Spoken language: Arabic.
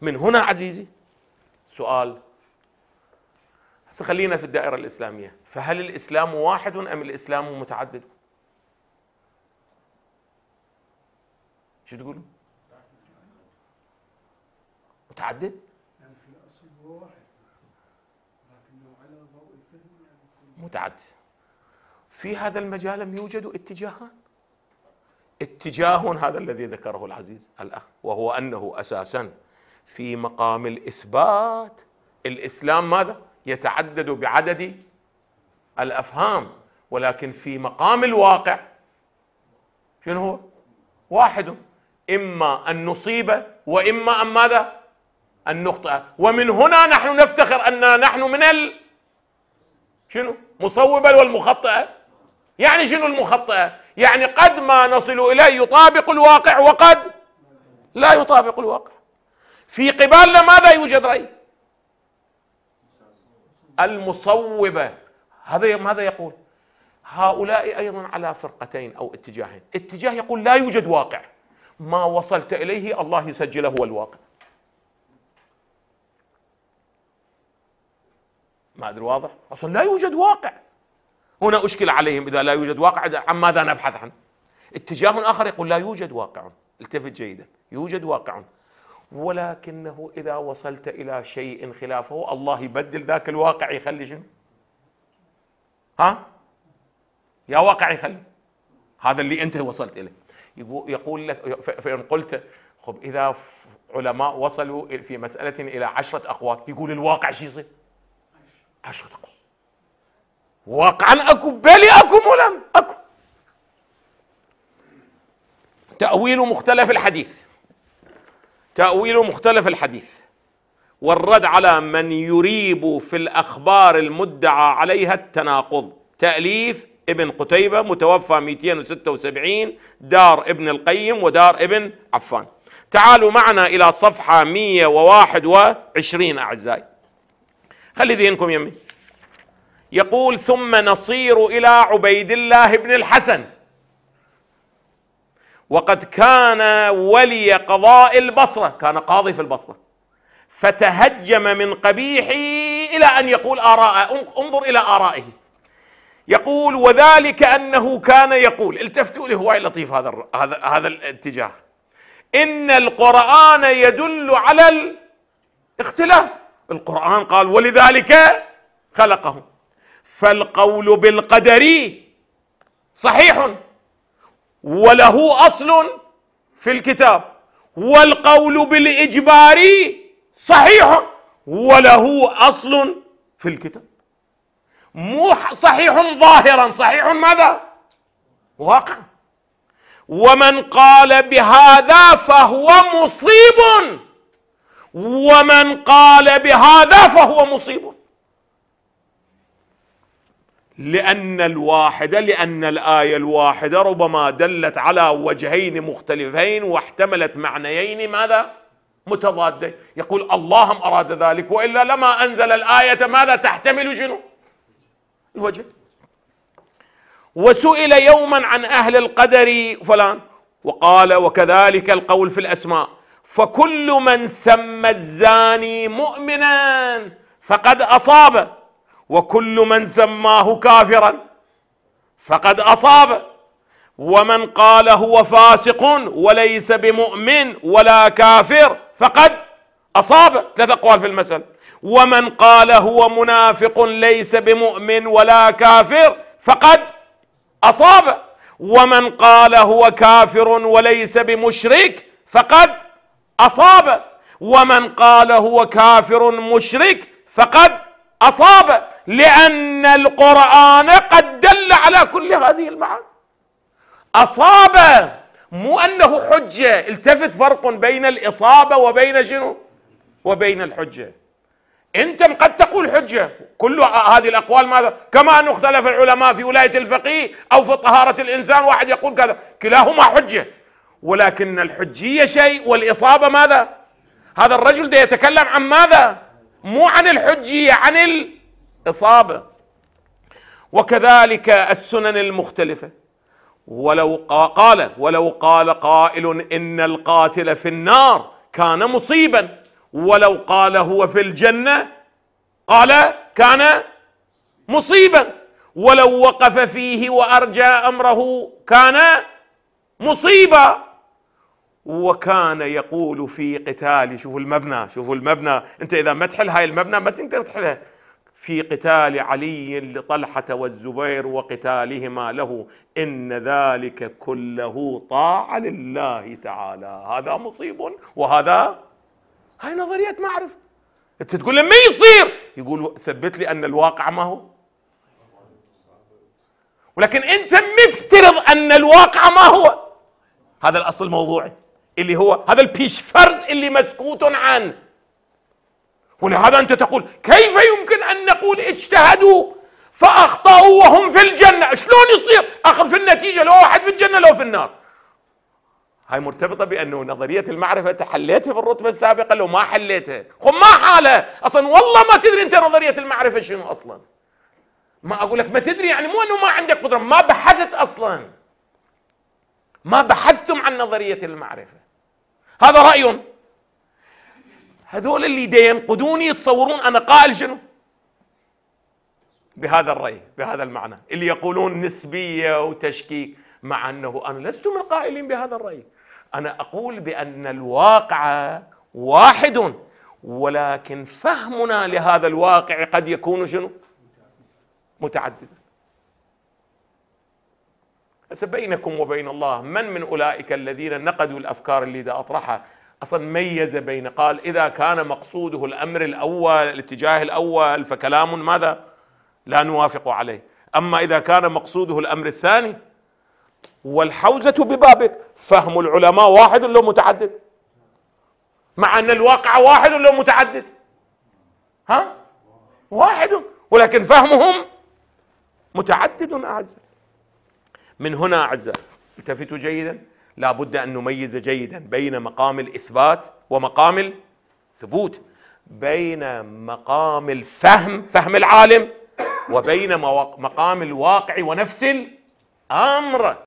من هنا عزيزي سؤال خلينا في الدائرة الإسلامية فهل الإسلام واحد أم الإسلام متعدد شو تقول متعدد متعدد في هذا المجال لم يوجد اتجاهان اتجاه هذا الذي ذكره العزيز الأخ وهو أنه أساساً في مقام الاثبات الاسلام ماذا يتعدد بعدد الافهام ولكن في مقام الواقع شنو هو واحد اما ان نصيب واما ان ماذا ان نخطئ ومن هنا نحن نفتخر اننا نحن من ال شنو مصوبه والمخطئه يعني شنو المخطئه يعني قد ما نصل اليه يطابق الواقع وقد لا يطابق الواقع في قبالنا ماذا يوجد رأي المصوبة هذا ماذا يقول هؤلاء أيضا على فرقتين أو اتجاهين اتجاه يقول لا يوجد واقع ما وصلت إليه الله يسجله هو الواقع ما أدري واضح أصلا لا يوجد واقع هنا أشكل عليهم إذا لا يوجد واقع عن ماذا نبحث عنه اتجاه آخر يقول لا يوجد واقع التفت جيدا يوجد واقع ولكنه إذا وصلت إلى شيء خلافه الله يبدل ذاك الواقع يخلي شنو ها يا واقع يخلي هذا اللي أنت وصلت إليه يقول لك فإن قلت خب إذا علماء وصلوا في مسألة إلى عشرة أقوال يقول الواقع شو يصير عشرة أقوال واقعا أكو بلي أكو ملم أكو تأويل مختلف الحديث تأويل مختلف الحديث والرد على من يريب في الأخبار المدعى عليها التناقض تأليف ابن قتيبة متوفى 276 دار ابن القيم ودار ابن عفان تعالوا معنا إلى صفحة 121 أعزائي خلي ذهنكم يمي يقول ثم نصير إلى عبيد الله بن الحسن وقد كان ولي قضاء البصرة كان قاضي في البصرة فتهجم من قبيح إلى أن يقول آراء انظر إلى آرائه يقول وذلك أنه كان يقول التفتوا له هواي لطيف هذا هذا هذا الاتجاه إن القرآن يدل على الاختلاف القرآن قال ولذلك خلقه فالقول بالقدر صحيح وله اصل في الكتاب والقول بالاجبار صحيح وله اصل في الكتاب مو صحيح ظاهرا صحيح ماذا واقع ومن قال بهذا فهو مصيب ومن قال بهذا فهو مصيب لأن الواحدة لأن الآية الواحدة ربما دلت على وجهين مختلفين واحتملت معنيين ماذا؟ متضادين يقول اللهم أراد ذلك وإلا لما أنزل الآية ماذا تحتمل شنو؟ الوجه وسئل يوما عن أهل القدر فلان وقال وكذلك القول في الأسماء فكل من سمى الزاني مؤمنا فقد أصابه وكل من سماه كافرا فقد اصاب ومن قال هو فاسق وليس بمؤمن ولا كافر فقد اصاب ثلاث اقوال في المسألة ومن قال هو منافق ليس بمؤمن ولا كافر فقد اصاب ومن قال هو كافر وليس بمشرك فقد اصاب ومن قال هو كافر مشرك فقد اصاب لأن القرآن قد دل على كل هذه المعاني أصاب مو أنه حجة التفت فرق بين الإصابة وبين شنو وبين الحجة أنت قد تقول حجة كل هذه الأقوال ماذا كما أنه اختلف العلماء في ولاية الفقيه أو في طهارة الإنسان واحد يقول كذا كلاهما حجة ولكن الحجية شيء والإصابة ماذا هذا الرجل ده يتكلم عن ماذا مو عن الحجية عن ال اصابه وكذلك السنن المختلفه ولو قال ولو قال قائل ان القاتل في النار كان مصيبا ولو قال هو في الجنه قال كان مصيبا ولو وقف فيه وارجى امره كان مصيبا وكان يقول في قتال شوفوا المبنى شوفوا المبنى انت اذا ما تحل هاي المبنى ما تقدر تحلها في قتال علي لطلحه والزبير وقتالهما له ان ذلك كله طاعه لله تعالى هذا مصيب وهذا هاي نظريه معرفه انت تقول لما يصير يقول ثبت لي ان الواقع ما هو ولكن انت مفترض ان الواقع ما هو هذا الاصل موضوعي اللي هو هذا البيش فرز اللي مسكوت عنه ولهذا أنت تقول كيف يمكن أن نقول اجتهدوا فأخطأوا وهم في الجنة شلون يصير آخر في النتيجة لو واحد في الجنة لو في النار هاي مرتبطة بأنه نظرية المعرفة تحليتها في الرتبة السابقة لو ما حليتها خب ما حالة أصلا والله ما تدري أنت نظرية المعرفة شنو أصلا ما أقول لك ما تدري يعني مو أنه ما عندك قدرة ما بحثت أصلا ما بحثتم عن نظرية المعرفة هذا رأي هذول اللي دي ينقدوني يتصورون انا قائل شنو؟ بهذا الرأي بهذا المعنى اللي يقولون نسبية وتشكيك مع أنه أنا لست من القائلين بهذا الرأي أنا أقول بأن الواقع واحد ولكن فهمنا لهذا الواقع قد يكون شنو متعددا هسه بينكم وبين الله من من أولئك الذين نقدوا الأفكار اللي دا أطرحها اصلا ميز بين قال اذا كان مقصوده الامر الاول الاتجاه الاول فكلام ماذا لا نوافق عليه اما اذا كان مقصوده الامر الثاني والحوزه ببابك فهم العلماء واحد لو متعدد مع ان الواقع واحد لو متعدد ها واحد ولكن فهمهم متعدد اعزائي من هنا اعزائي التفتوا جيدا لا بد أن نميز جيدا بين مقام الإثبات ومقام الثبوت بين مقام الفهم فهم العالم وبين مقام الواقع ونفس الأمر